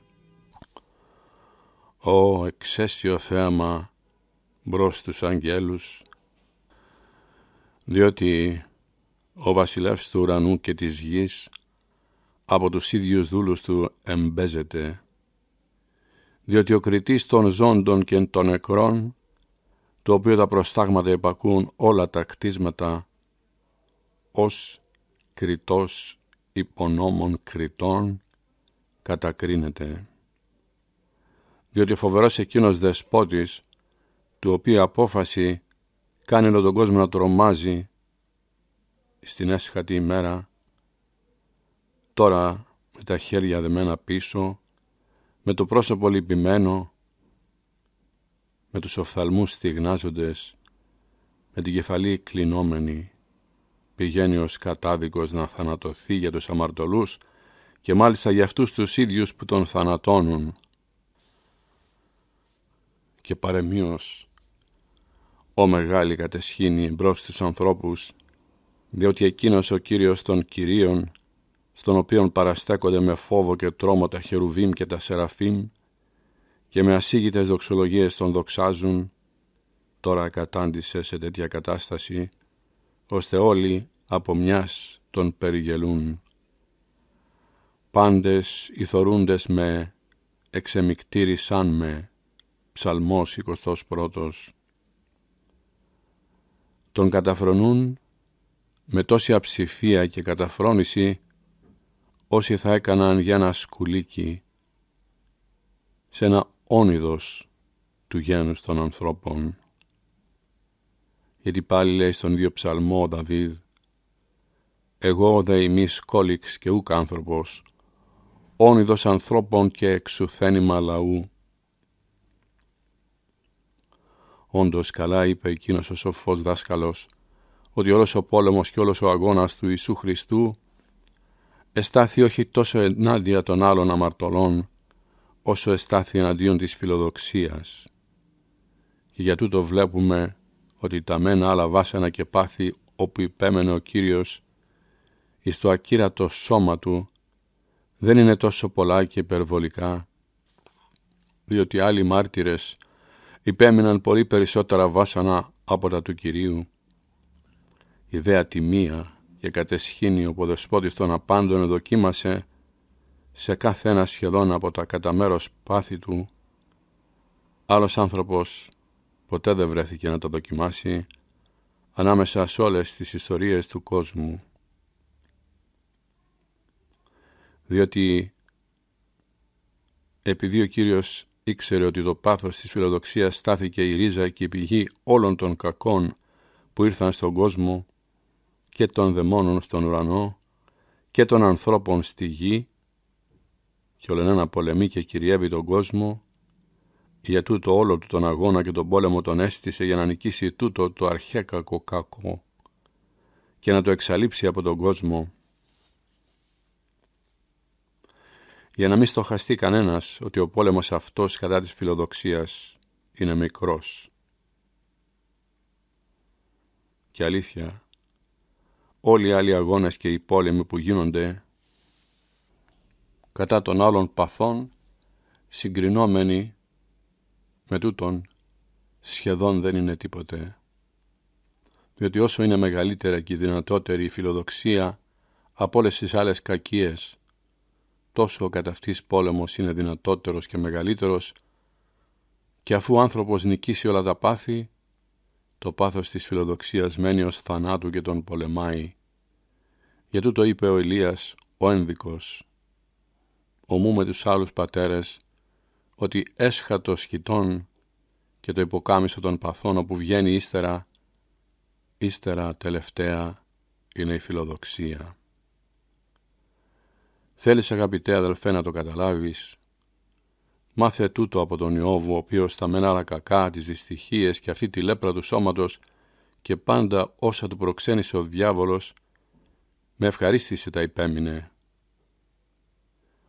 Ω εξαίσιο θέαμα μπρος τους αγγέλους, διότι ο βασιλεύς του ουρανού και της γης από τους ίδιους δούλους του εμπέζεται. Διότι ο κριτής των ζώντων και των νεκρών, το οποίο τα προστάγματα επακούν όλα τα κτίσματα, ως κριτός υπονόμων κριτών κατακρίνεται. Διότι ο φοβερός εκείνος δεσπότης, του οποίου απόφαση κάνει τον κόσμο να τρομάζει στην έσχατη ημέρα, Τώρα με τα χέρια δεμένα πίσω, με το πρόσωπο λυπημένο, με τους οφθαλμούς στιγνάζοντες, με την κεφαλή κλεινόμενη, πηγαίνει ως κατάδικος να θανατωθεί για τους αμαρτωλούς και μάλιστα για αυτούς τους ίδιους που τον θανατώνουν. Και παρεμίως, ο μεγάλη κατεσχύνει μπρος στους ανθρώπους, διότι εκείνος ο Κύριος των Κυρίων στον οποίον παραστέκονται με φόβο και τρόμο τα χερουβίμ και τα σεραφίμ και με ασύγητες δοξολογίες τον δοξάζουν, τώρα κατάντησε σε τέτοια κατάσταση, ώστε όλοι από μιας τον περιγελούν. Πάντες ηθορούντες με, εξεμικτήρισαν με, ψαλμός 21 Τον καταφρονούν με τόση αψηφία και καταφρόνηση όσοι θα έκαναν για ένα σκουλίκι σε ένα όνειδος του γένους των ανθρώπων. Γιατί πάλι λέει στον ίδιο ψαλμό ο Δαβίδ «Εγώ δε ημίς κόλιξ και ούκ άνθρωπος, όνειδος ανθρώπων και εξουθένημα λαού». Όντως καλά είπε εκείνος ο σοφός δάσκαλος ότι όλος ο πόλεμος και όλος ο αγώνας του Ιησού Χριστού εστάθη όχι τόσο ενάντια των άλλων αμαρτωλών, όσο εστάθη εναντίον της φιλοδοξίας. Και για τούτο βλέπουμε ότι τα μένα άλλα βάσανα και πάθη όπου υπέμενε ο Κύριος εις το ακύρατο σώμα του δεν είναι τόσο πολλά και υπερβολικά, διότι άλλοι μάρτυρες υπέμειναν πολύ περισσότερα βάσανα από τα του Κυρίου. Ιδέα τιμία! και κατεσχύνει ο ποδεσπότης των απάντων δοκίμασε σε κάθε ένα σχεδόν από τα κατά μέρος πάθη του άλλος άνθρωπος ποτέ δεν βρέθηκε να το δοκιμάσει ανάμεσα σε όλες τις ιστορίες του κόσμου διότι επειδή ο Κύριος ήξερε ότι το πάθος της φιλοδοξίας στάθηκε η ρίζα και η πηγή όλων των κακών που ήρθαν στον κόσμο και των δαιμόνων στον ουρανό και των ανθρώπων στη γη και όλον ένα πολεμεί και κυριεύει τον κόσμο για τούτο όλο του τον αγώνα και τον πόλεμο τον έστησε για να νικήσει τούτο το αρχαίκακο κακό και να το εξαλείψει από τον κόσμο για να μην στοχαστεί κανένας ότι ο πόλεμος αυτός κατά της φιλοδοξίας είναι μικρός. Και αλήθεια, όλοι οι άλλοι αγώνες και οι πόλεμοι που γίνονται κατά των άλλων παθών συγκρινόμενοι με τούτον σχεδόν δεν είναι τίποτε. Διότι όσο είναι μεγαλύτερα και δυνατότερη η φιλοδοξία από όλες τις άλλες κακίες, τόσο ο αυτής πόλεμος είναι δυνατότερος και μεγαλύτερος και αφού ο άνθρωπος νικήσει όλα τα πάθη, το πάθος της φιλοδοξίας μένει ως θανάτου και τον πολεμάει για το είπε ο Ηλίας, ο ένδικος, ομού με τους άλλους πατέρες, ότι έσχατο σκητών και το υποκάμισο των παθών όπου βγαίνει ύστερα, ύστερα τελευταία είναι η φιλοδοξία. Θέλεις αγαπητέ αδελφέ να το καταλάβεις, μάθε τούτο από τον Ιώβου, ο οποίος τα μενάρα κακά, τις δυστυχίες και αυτή τη λέπρα του σώματος και πάντα όσα του προξένησε ο διάβολος, με ευχαρίστηση τα υπέμεινε.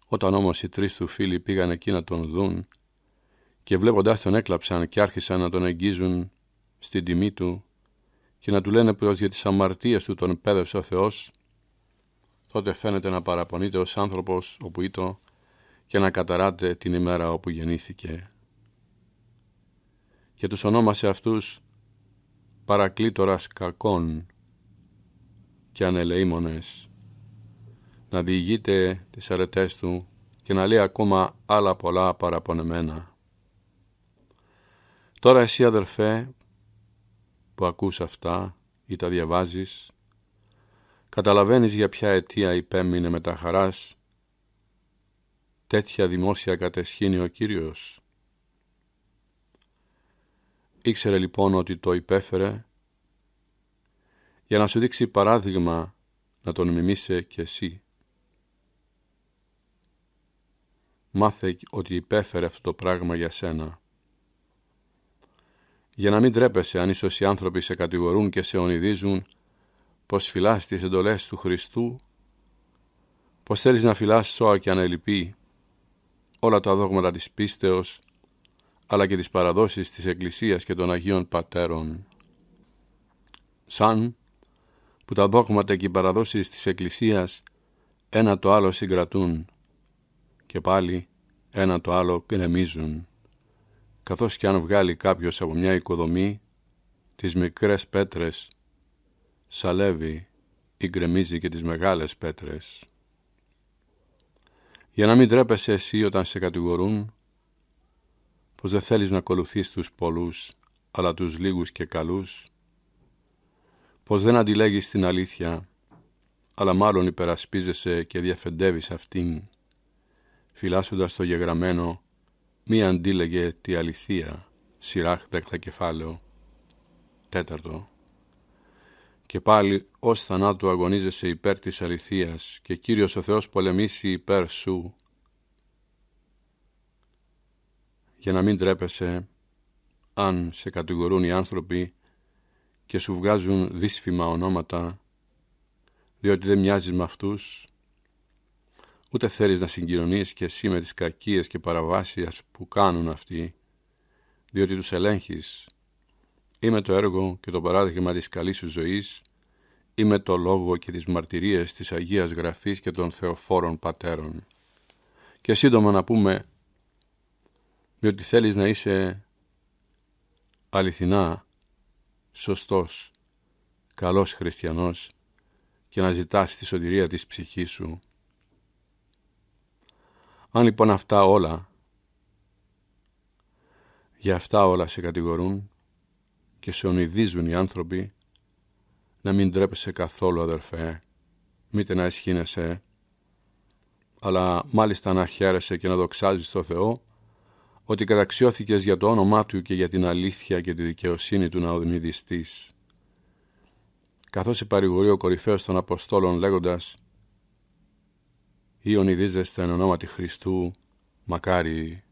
Όταν όμως οι τρεις του φίλοι πήγαν εκεί να τον δουν και βλέποντας τον έκλαψαν και άρχισαν να τον εγγίζουν στην τιμή του και να του λένε πως για τις αμαρτίες του τον πέδευσε ο Θεός, τότε φαίνεται να παραπονείται ως άνθρωπος όπου ήτο και να καταράτε την ημέρα όπου γεννήθηκε. Και τους ονόμασε αυτούς παρακλήτορας κακών και ανελεήμονες, να διηγείται τις αρετές του και να λέει ακόμα άλλα πολλά παραπονεμένα. Τώρα εσύ αδερφέ που ακούς αυτά ή τα διαβάζεις, καταλαβαίνεις για ποια αιτία υπέμεινε με τα χαράς τέτοια δημόσια κατεσχύνει ο Κύριος. Ήξερε λοιπόν ότι το υπέφερε για να σου δείξει παράδειγμα να τον μιμήσει και εσύ. Μάθε ότι υπέφερε αυτό το πράγμα για σένα. Για να μην τρέπεσαι αν ίσως οι άνθρωποι σε κατηγορούν και σε ονειδίζουν πως φυλάς τις εντολές του Χριστού, πως θέλεις να φυλάς σώα και ανελειπή, όλα τα δόγματα της πίστεως, αλλά και τις παραδόσεις της Εκκλησίας και των Αγίων Πατέρων. Σαν που τα δόγματα και οι παραδόσεις της Εκκλησίας ένα το άλλο συγκρατούν και πάλι ένα το άλλο κρεμίζουν, καθώς και αν βγάλει κάποιος από μια οικοδομή τις μικρές πέτρες, σαλεύει ή γκρεμίζει και τις μεγάλες πέτρες. Για να μην τρέπεσαι εσύ όταν σε κατηγορούν, πως δεν θέλεις να ακολουθείς τους πολλούς, αλλά τους λίγους και καλούς, πως δεν αντιλέγεις την αλήθεια, αλλά μάλλον υπερασπίζεσαι και διαφεντεύεις αυτήν, φυλάσσοντας το γεγραμμένο μη αντίλεγε τη αληθεία, δέκτα κεφάλαιο, τέταρτο. Και πάλι ως θανάτου αγωνίζεσαι υπέρ της αληθείας και Κύριος ο Θεός πολεμήσει υπέρ σου, για να μην τρέπεσαι αν σε κατηγορούν οι άνθρωποι και σου βγάζουν δύσφημα ονόματα, διότι δεν μοιάζεις με αυτούς, ούτε θέλεις να συγκοινωνείς και εσύ με τις κακίες και παραβάσεις που κάνουν αυτοί, διότι τους ελέγχεις Είμαι το έργο και το παράδειγμα της καλής σου ζωής ή με το λόγο και τις μαρτυρίες της Αγίας Γραφής και των Θεοφόρων Πατέρων. Και σύντομα να πούμε, διότι θέλεις να είσαι αληθινά σωστός, καλός χριστιανός και να ζητάς τη σωτηρία της ψυχής σου. Αν λοιπόν αυτά όλα, για αυτά όλα σε κατηγορούν και σε ονειδίζουν οι άνθρωποι, να μην τρέπεσαι καθόλου αδερφέ, μήτε να ισχύνεσαι, αλλά μάλιστα να χαίρεσαι και να δοξάζεις το Θεό ότι καταξιώθηκες για το όνομά του και για την αλήθεια και τη δικαιοσύνη του να Καθώς σε ο κορυφαίος των Αποστόλων λέγοντας «Ιονιδίζεστε εν ονόματι Χριστού, μακάρι,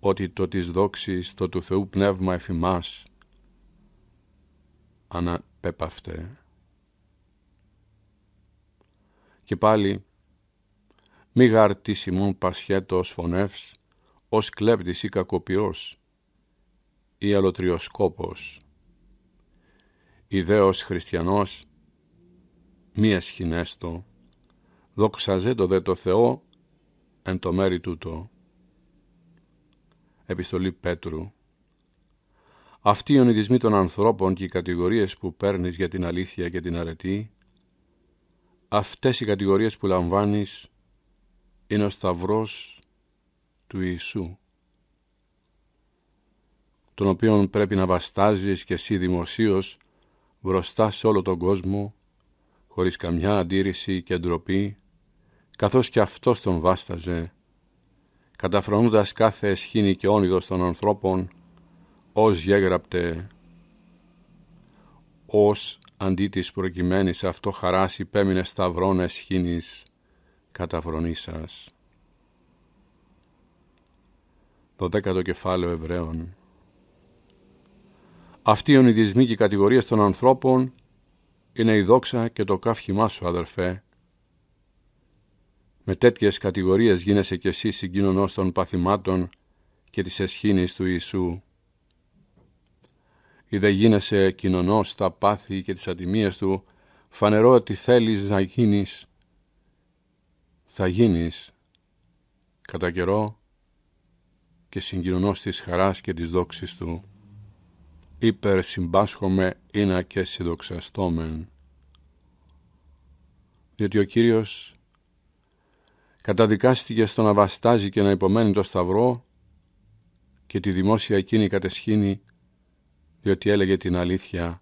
ότι το της δόξης, το του Θεού πνεύμα εφημάς, αναπέπαυτε». Και πάλι «Μη γαρτίσιμουν πασχέτος φωνεύς, ως κλέπτης ή κακοποιός ή αλωτριοσκόπος. Ιδέος χριστιανός, μία σχοινέστο, δοξαζέτο δε το Θεό εν το μέρη τούτο. Επιστολή Πέτρου Αυτοί οι ονειδισμοί των ανθρώπων και οι κατηγορίες που παίρνεις για την αλήθεια και την αρετή, αυτές οι κατηγορίες που λαμβάνεις είναι ο σταυρός του Ιησού τον οποίον πρέπει να βαστάζεις και εσύ δημοσίως μπροστά σε όλο τον κόσμο χωρίς καμιά αντίρρηση και ντροπή καθώς και αυτός τον βάσταζε καταφρονούντας κάθε αισχήνη και όνειδος των ανθρώπων ως γέγραπτε ως αντί της προκειμένης αυτό χαράς υπέμεινε σταυρών εσχήνης καταφρονήσας το δέκατο κεφάλαιο Εβραίων. Αυτοί οι ονειδισμοί και οι κατηγορίες των ανθρώπων είναι η δόξα και το καύχημά σου, αδερφέ. Με τέτοιες κατηγορίες γίνεσαι κι εσύ συγκοινωνός των παθημάτων και της εσχήνης του Ιησού. Ή δε γίνεσαι κοινωνός τα πάθη και τις ατιμίες του, φανερό ότι θέλεις να γίνεις. Θα γίνεις. Κατά καιρό και συγκοινωνώ της χαράς και της δόξης Του. Υπερ συμπάσχομαι είναι και συνδοξαστόμεν. Διότι ο Κύριος καταδικάστηκε στο να βαστάζει και να υπομένει το σταυρό και τη δημόσια εκείνη κατεσχύνει διότι έλεγε την αλήθεια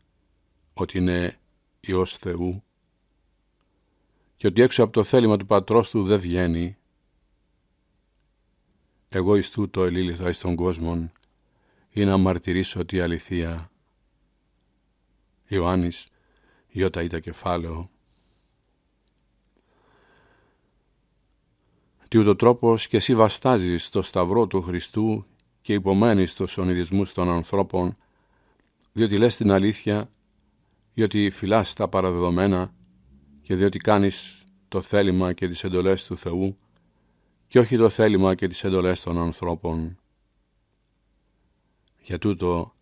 ότι είναι Υιός Θεού και ότι έξω από το θέλημα του Πατρός του δεν βγαίνει εγώ εις τούτο ελίληθα εις τον κόσμο, ή να μαρτυρήσω τη αληθεία. Ιωάννης, Ιώτα Ιτα κεφάλαιο. Τι ούτω τρόπος και εσύ βαστάζεις το σταυρό του Χριστού και υπομένεις το σονιδισμούς των ανθρώπων, διότι λες την αλήθεια, διότι φυλάς τα παραδεδομένα και διότι κάνεις το θέλημα και τις εντολές του Θεού, και όχι το θέλημα και τις εντολές των ανθρώπων. Για τούτο,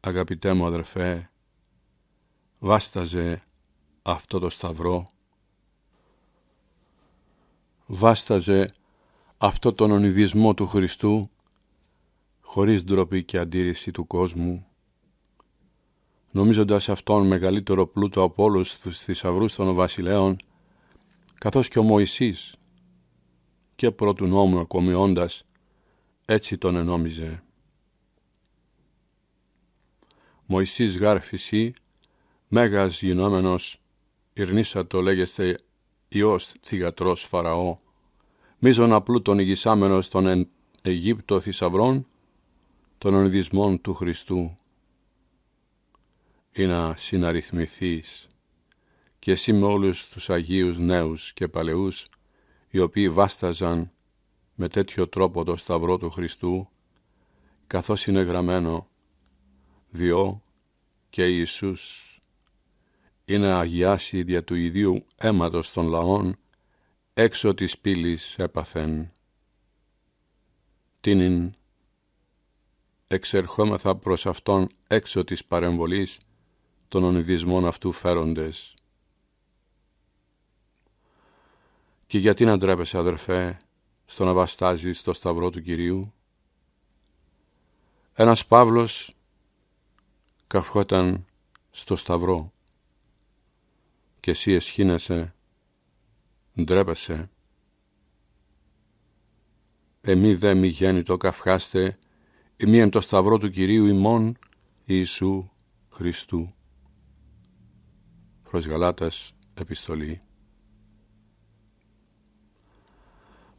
αγαπητέ μου αδερφέ, βάσταζε αυτό το σταυρό, βάσταζε αυτό τον ονειδισμό του Χριστού, χωρίς ντροπή και αντίρρηση του κόσμου, νομίζοντας αυτόν μεγαλύτερο πλούτο από όλους τους θησαυρούς των βασιλέων, καθώς και ο Μωυσής και πρώτου νόμου ακομοιώντας, έτσι τον ενόμιζε. Μωυσής γάρ φυσί, μέγας γινόμενος, ηρνίσα το λέγεστε Υιός θυγατρός Φαραώ, μίζων απλού τον ηγισάμενος των εν Αιγύπτο θησαυρών, των ονειδισμών του Χριστού. Ή να συναριθμηθείς και εσύ με όλους τους Αγίους νέους και παλαιούς οι οποίοι βάσταζαν με τέτοιο τρόπο το σταυρό του Χριστού, καθώς είναι γραμμένο «Διό και Ιησούς» είναι αγιάσει δια του ιδίου αίματος των λαών, έξω της πύλης έπαθεν. Τίνιν, εξερχόμεθα προς αυτόν έξω της παρεμβολής των ονειδισμών αυτού φέροντες. Και γιατί να ντρέπεσαι αδερφέ στο να βαστάζεις το σταυρό του Κυρίου. Ένας Παύλος καυχόταν στο σταυρό και εσύ εσχύνεσαι, ντρέπεσαι. Εμεί δε μη γέννητο καυχάστε, εμεί εν το σταυρό του Κυρίου ημών Ιησού Χριστού. Προς Γαλάτας επιστολή.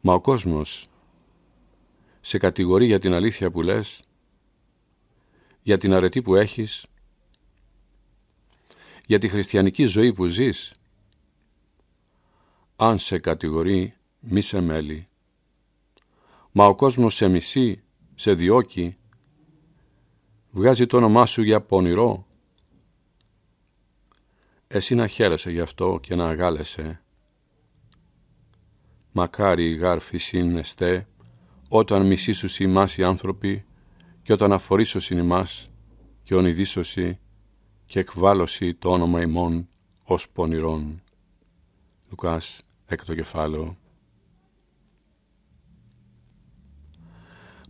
Μα ο κόσμος σε κατηγορεί για την αλήθεια που λες, για την αρετή που έχεις, για τη χριστιανική ζωή που ζεις. Αν σε κατηγορεί, μη σε μέλη. Μα ο κόσμος σε μισεί, σε διώκει, βγάζει το όνομά σου για πονηρό. Εσύ να χαίρεσαι γι' αυτό και να αγάλεσαι μακάρι γάρφη συνεστέ, όταν μισήσουσι ημάς οι άνθρωποι, και όταν αφορήσωσι ημάς, και ονειδήσωση, και εκβάλωσι το όνομα ημών ως πονηρών. Λουκάς, έκτο κεφάλαιο.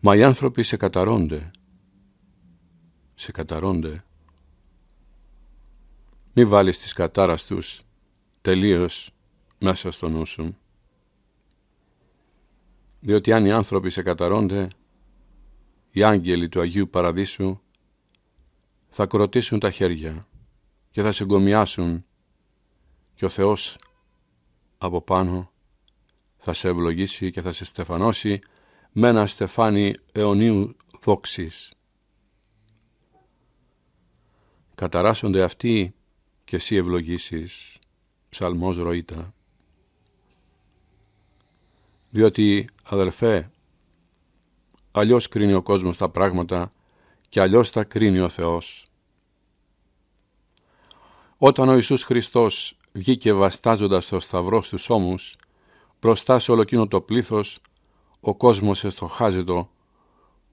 Μα οι άνθρωποι σε καταρώνται. Σε καταρώνται. Μη βάλεις τις κατάρας τους τελείως μέσα στο νου σου διότι αν οι άνθρωποι σε καταρώνται, οι άγγελοι του Αγίου Παραδείσου θα κροτήσουν τα χέρια και θα συγκομιάσουν και ο Θεός από πάνω θα σε ευλογήσει και θα σε στεφανώσει με ένα στεφάνι αιωνίου δόξης. Καταράσσονται αυτοί και εσύ ευλογήσεις. Ψαλμός Ροήτα. Διότι, αδερφέ, αλλιώς κρίνει ο κόσμος τα πράγματα και αλλιώς τα κρίνει ο Θεός. Όταν ο Ιησούς Χριστός βγήκε βαστάζοντας το σταυρό στους ώμους, μπροστά σε ολοκίνο το πλήθος, ο κόσμος εστοχάζεται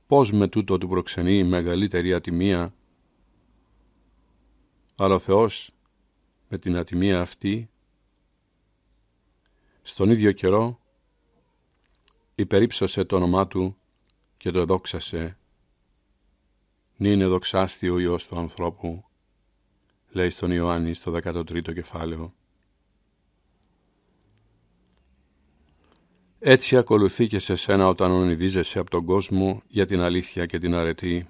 πώς με τούτο του προξενεί η μεγαλύτερη ατιμία. Αλλά ο Θεός με την ατιμία αυτή, στον ίδιο καιρό, υπερήψωσε το όνομά του και το δόξασε. Νίνε είναι δοξάστιο ο Υιός του ανθρώπου, λέει στον Ιωάννη στο 13ο κεφάλαιο. Έτσι ακολουθεί και σε σένα όταν ονειδίζεσαι από τον κόσμο για την αλήθεια και την αρετή.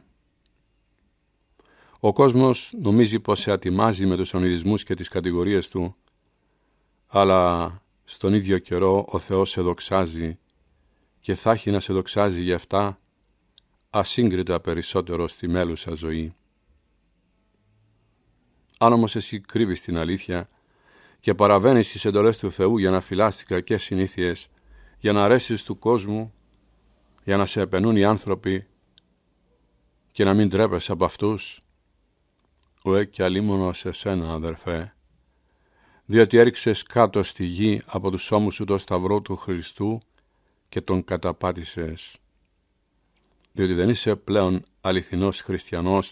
Ο κόσμος νομίζει πως σε ατιμάζει με τους ονειδισμούς και τις κατηγορίες του, αλλά στον ίδιο καιρό ο Θεός σε δοξάζει και θα έχει να σε δοξάζει γι' αυτά ασύγκριτα περισσότερο στη μέλουσα ζωή. Αν όμως εσύ κρύβεις την αλήθεια και παραβαίνεις τις εντολές του Θεού για να φυλάς και συνήθειες, για να αρέσεις του κόσμου, για να σε επενούν οι άνθρωποι και να μην τρέπεσαι από αυτούς, ουέ ε, και αλίμονο σε σένα αδερφέ, διότι έριξες κάτω στη γη από τους ώμους σου το σταυρό του Χριστού και τον καταπάτησες. Διότι δεν είσαι πλέον αληθινός χριστιανός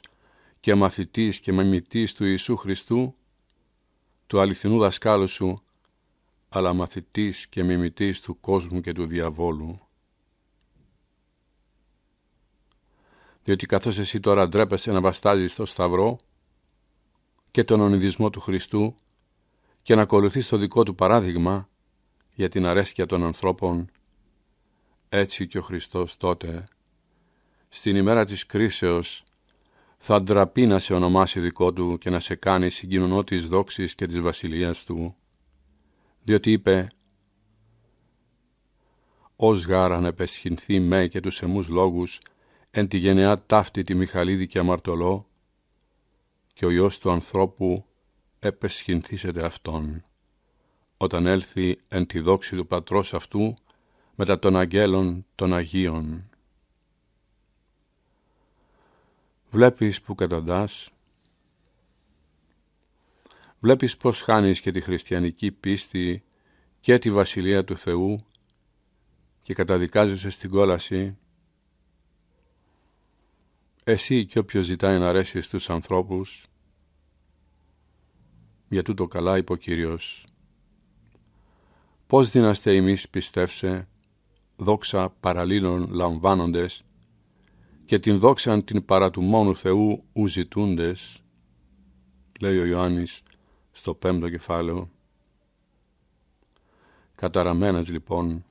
και μαθητής και μεμητής του Ιησού Χριστού, του αληθινού δασκάλου σου, αλλά μαθητής και μιμητής του κόσμου και του διαβόλου. Διότι καθώς εσύ τώρα ντρέπεσαι να βαστάζεις το σταυρό και τον ονειδισμό του Χριστού και να ακολουθείς το δικό του παράδειγμα για την αρέσκεια των ανθρώπων, έτσι και ο Χριστός τότε, στην ημέρα της κρίσεως, θα ντραπεί να σε ονομάσει δικό του και να σε κάνει συγκοινωνό της δόξης και της βασιλείας του, διότι είπε «Ως γάραν επεσχυνθεί με και τους εμούς λόγους, εν τη γενεά ταύτη τη Μιχαλίδη και αμαρτωλό, και ο Υιός του ανθρώπου επεσχυνθήσεται Αυτόν, όταν έλθει εν τη δόξη του πατρός αυτού μετά των αγγέλων των Αγίων. Βλέπεις που καταντάς, βλέπεις πως χάνεις και τη χριστιανική πίστη και τη Βασιλεία του Θεού και καταδικάζεσαι στην κόλαση. Εσύ και όποιος ζητάει να αρέσει στους ανθρώπους, για τούτο καλά είπε ο Κύριος. Πώς δύναστε εμείς πιστεύσε, δόξα παραλίλων λαμβάνοντες και την δόξαν την παρά του μόνου Θεού ουζητούντες», λέει ο Ιωάννης στο πέμπτο κεφάλαιο. Καταραμένες λοιπόν,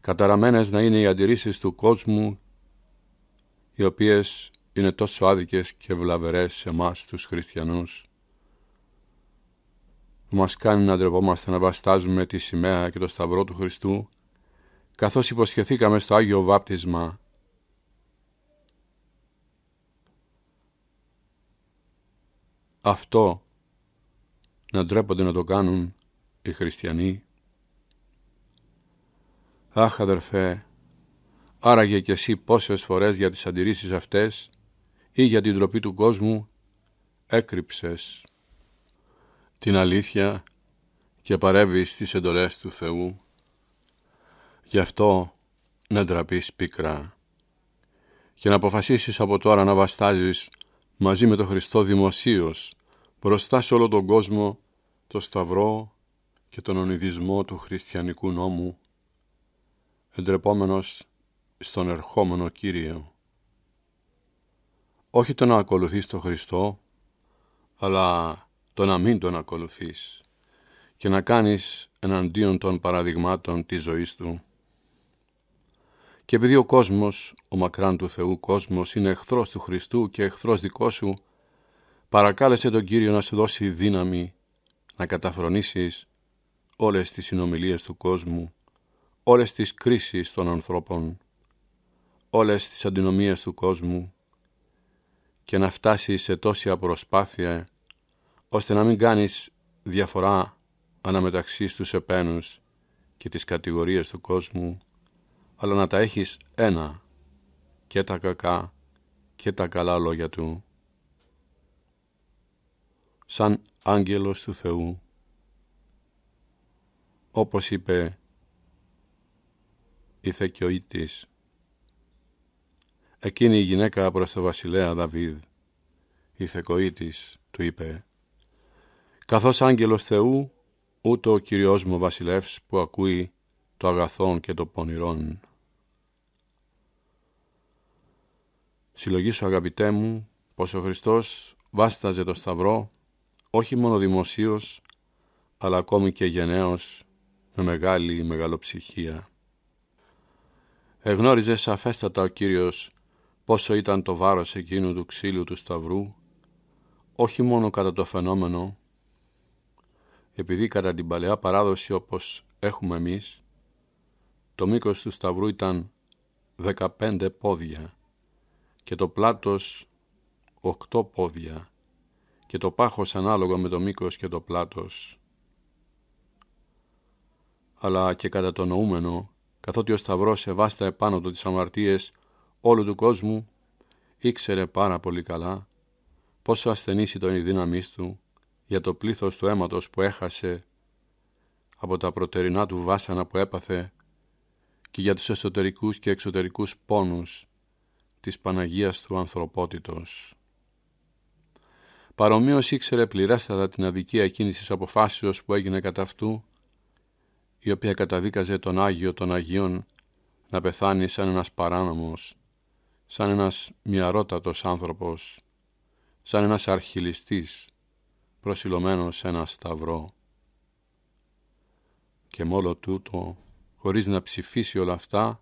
καταραμένες να είναι οι αντιρρήσεις του κόσμου, οι οποίες είναι τόσο άδικες και βλαβερές σε μάς τους χριστιανούς, που μας κάνει να ντρεπόμαστε να βαστάζουμε τη σημαία και το σταυρό του Χριστού καθώς υποσχεθήκαμε στο Άγιο Βάπτισμα αυτό να ντρέπονται να το κάνουν οι χριστιανοί. Αχ αδερφέ, άραγε κι εσύ πόσες φορές για τις αντιρρήσεις αυτές ή για την τροπή του κόσμου έκρυψες την αλήθεια και παρεύεις τις εντολές του Θεού. Γι' αυτό να ντραπείς πικρά και να αποφασίσεις από τώρα να βαστάζεις μαζί με τον Χριστό δημοσίως μπροστά σε όλο τον κόσμο το σταυρό και τον ονειδισμό του χριστιανικού νόμου εντρεπόμενος στον ερχόμενο Κύριο. Όχι το να ακολουθείς τον Χριστό, αλλά το να μην τον ακολουθείς και να κάνεις εναντίον των παραδειγμάτων της ζωής Του και επειδή ο κόσμος, ο μακράν του Θεού κόσμος, είναι εχθρός του Χριστού και εχθρός δικό σου, παρακάλεσε τον Κύριο να σου δώσει δύναμη να καταφρονήσεις όλες τις συνομιλίες του κόσμου, όλες τις κρίσεις των ανθρώπων, όλες τις αντινομίες του κόσμου και να φτάσεις σε τόση απροσπάθεια ώστε να μην κάνεις διαφορά αναμεταξύ στους επένους και τις κατηγορίες του κόσμου αλλά να τα έχεις ένα και τα κακά και τα καλά λόγια του. Σαν άγγελος του Θεού, όπως είπε η Θεκιοήτης, εκείνη η γυναίκα προς το βασιλέα Δαβίδ, η Θεκοίτης, του είπε, «Καθώς άγγελος Θεού, ούτω ο Κυριός μου βασιλεύς που ακούει το αγαθόν και το πονηρόν». Συλλογή σου αγαπητέ μου πως ο Χριστός βάσταζε το Σταυρό όχι μόνο δημοσίως αλλά ακόμη και γενναίος με μεγάλη μεγαλοψυχία. Εγνώριζε σαφέστατα ο Κύριος πόσο ήταν το βάρος εκείνου του ξύλου του Σταυρού όχι μόνο κατά το φαινόμενο επειδή κατά την παλαιά παράδοση όπως έχουμε εμείς το μήκος του Σταυρού ήταν 15 πόδια και το πλάτος οκτώ πόδια και το πάχος ανάλογο με το μήκος και το πλάτος αλλά και κατά το νοούμενο, καθότι ο Σταυρός σεβάστα επάνω του τις αμαρτίες όλου του κόσμου, ήξερε πάρα πολύ καλά πόσο ασθενής ήταν η δύναμή του για το πλήθος του αίματος που έχασε από τα προτερινά του βάσανα που έπαθε και για τους εσωτερικούς και εξωτερικούς πόνους της Παναγίας του ανθρωπότητος. Παρομοίως ήξερε πληρέστατα την αδικία εκείνης της αποφάσεως που έγινε κατά αυτού, η οποία καταδίκαζε τον Άγιο των Αγίων να πεθάνει σαν ένας παράνομος, σαν ένας μιαρότατος άνθρωπος, σαν ένας αρχιλιστής, προσιλωμένος σε ένα σταυρό. Και μόλο τούτο, χωρίς να ψηφίσει όλα αυτά,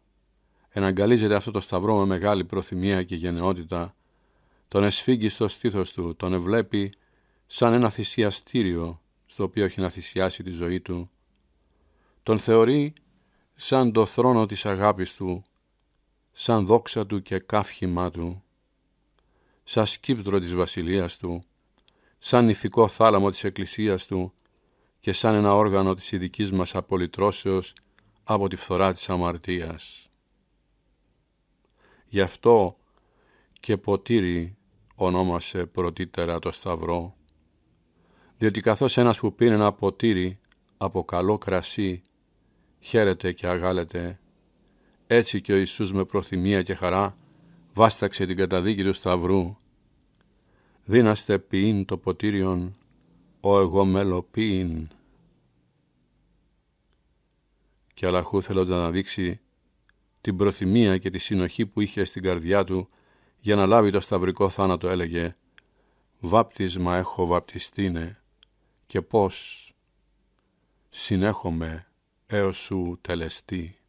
εναγκαλίζεται αυτό το σταυρό με μεγάλη προθυμία και γενναιότητα, τον εσφίγγει στο στήθος του, τον ευλέπει σαν ένα θυσιαστήριο στο οποίο έχει να θυσιάσει τη ζωή του, τον θεωρεί σαν το θρόνο της αγάπης του, σαν δόξα του και καύχημά του, σαν σκύπτρο της βασιλείας του, σαν νηφικό θάλαμο της εκκλησίας του και σαν ένα όργανο της ειδικής μας απολυτρώσεως από τη φθορά της αμαρτίας. Γι' αυτό και ποτήρι ονόμασε πρωτήτερα το σταυρό, διότι καθώς ένας που πίνει ένα ποτήρι από καλό κρασί χαίρεται και αγάλεται, έτσι και ο Ιησούς με προθυμία και χαρά βάσταξε την καταδίκη του σταυρού. Δίναστε ποιήν το ποτήριον, ο εγώ μέλο ποιήν. Και αλλαχού θέλω να δείξει την προθυμία και τη συνοχή που είχε στην καρδιά του για να λάβει το σταυρικό θάνατο έλεγε «Βάπτισμα έχω βαπτιστήνε και πώς συνέχομαι έως σου τελεστεί».